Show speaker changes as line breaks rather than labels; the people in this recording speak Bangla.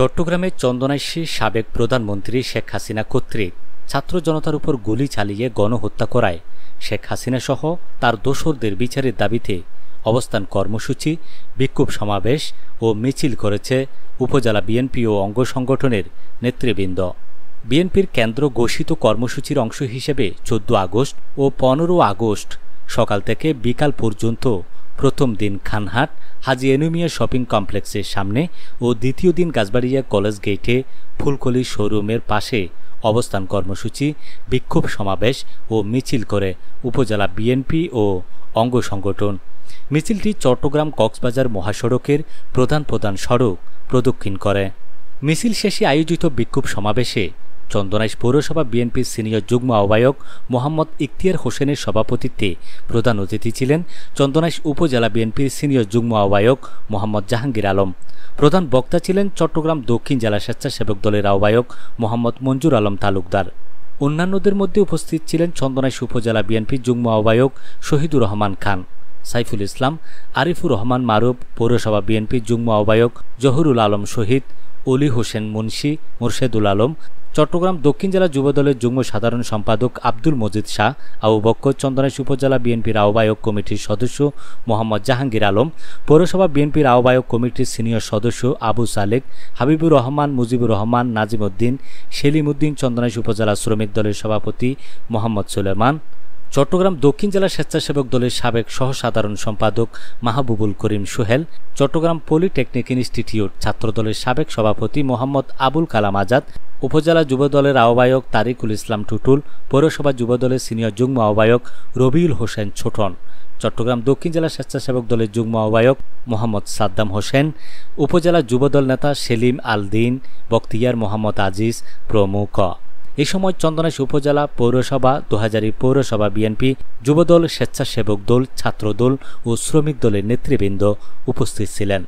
চট্টগ্রামের চন্দনাইশী সাবেক প্রধানমন্ত্রী শেখ হাসিনা কর্তৃক ছাত্র জনতার উপর গুলি চালিয়ে গণহত্যা করায় শেখ হাসিনা সহ তার দোসরদের বিচারের দাবিতে অবস্থান কর্মসূচি বিক্ষোভ সমাবেশ ও মিছিল করেছে উপজেলা বিএনপি ও অঙ্গ সংগঠনের নেতৃবৃন্দ বিএনপির কেন্দ্র ঘোষিত কর্মসূচির অংশ হিসেবে চোদ্দ আগস্ট ও পনেরো আগস্ট সকাল থেকে বিকাল পর্যন্ত প্রথম দিন খানহাট হাজি এনুমিয়া শপিং কমপ্লেক্সের সামনে ও দ্বিতীয় দিন গাছবাড়িয়া কলেজ গেটে ফুলকলি শোরুমের পাশে অবস্থান কর্মসূচি বিক্ষোভ সমাবেশ ও মিছিল করে উপজেলা বিএনপি ও অঙ্গ সংগঠন মিছিলটি চট্টগ্রাম কক্সবাজার মহাসড়কের প্রধান প্রধান সড়ক প্রদক্ষিণ করে মিছিল শেষে আয়োজিত বিক্ষোভ সমাবেশে চন্দনাইশ পৌরসভা বিএনপির সিনিয়র যুগ্ম আহ্বায়ক মোহাম্মদ ইখতিয়ার হোসেনের সভাপতিত্বে প্রধান অতিথি ছিলেন চন্দনাইশ উপজেলা বিএনপির সিনিয়র যুগ্ম আহ্বায়ক মোহাম্মদ জাহাঙ্গীর আলম প্রধান বক্তা ছিলেন চট্টগ্রাম দক্ষিণ জেলা স্বেচ্ছাসেবক দলের আহ্বায়ক মোহাম্মদ মঞ্জুর আলম তালুকদার অন্যান্যদের মধ্যে উপস্থিত ছিলেন চন্দনাইশ উপজেলা বিএনপির যুগ্ম আহ্বায়ক শহীদুর রহমান খান সাইফুল ইসলাম আরিফুর রহমান মারুফ পৌরসভা বিএনপির যুগ্ম আহ্বায়ক জহুরুল আলম শহীদ অলি হোসেন মুন্সি মোর্শেদুল আলম চট্টগ্রাম দক্ষিণ জেলা যুব দলের যুগ্ম সাধারণ সম্পাদক আব্দুল মজিদ শাহ আবু বক্কর চন্দনাইশ উপজেলা বিএনপির আহ্বায়ক কমিটির সদস্য মোহাম্মদ জাহাঙ্গীর আলম পৌরসভা বিএনপির আহ্বায়ক কমিটির সিনিয়র সদস্য আবু সালেক হাবিবুর রহমান মুজিবুর রহমান নাজিম উদ্দিন সেলিম উদ্দিন চন্দনাইশ উপজেলা শ্রমিক দলের সভাপতি মোহাম্মদ সুলেমান চট্টগ্রাম দক্ষিণ জেলা স্বেচ্ছাসেবক দলের সাবেক সহসাধারণ সম্পাদক মাহবুবুল করিম সোহেল চট্টগ্রাম পলিটেকনিক ইনস্টিটিউট ছাত্রদলের সাবেক সভাপতি মোহাম্মদ আবুল কালাম আজাদ উপজেলা যুবদলের আহ্বায়ক তারিকুল ইসলাম টুটুল পৌরসভা যুবদলের সিনিয়র যুগ্ম আহ্বায়ক রবিউল হোসেন ছোটন চট্টগ্রাম দক্ষিণ জেলা স্বেচ্ছাসেবক দলের যুগ্ম আহ্বায়ক মোহাম্মদ সাদ্দাম হোসেন উপজেলা যুবদল নেতা সেলিম আল দিন বক্তিয়ার মোহাম্মদ আজিজ প্রমুখ এ সময় চন্দনাইশ উপজেলা পৌরসভা দোহাজারী পৌরসভা বিএনপি যুবদল স্বেচ্ছাসেবক দল ছাত্র দল ও শ্রমিক দলের নেতৃবৃন্দ উপস্থিত ছিলেন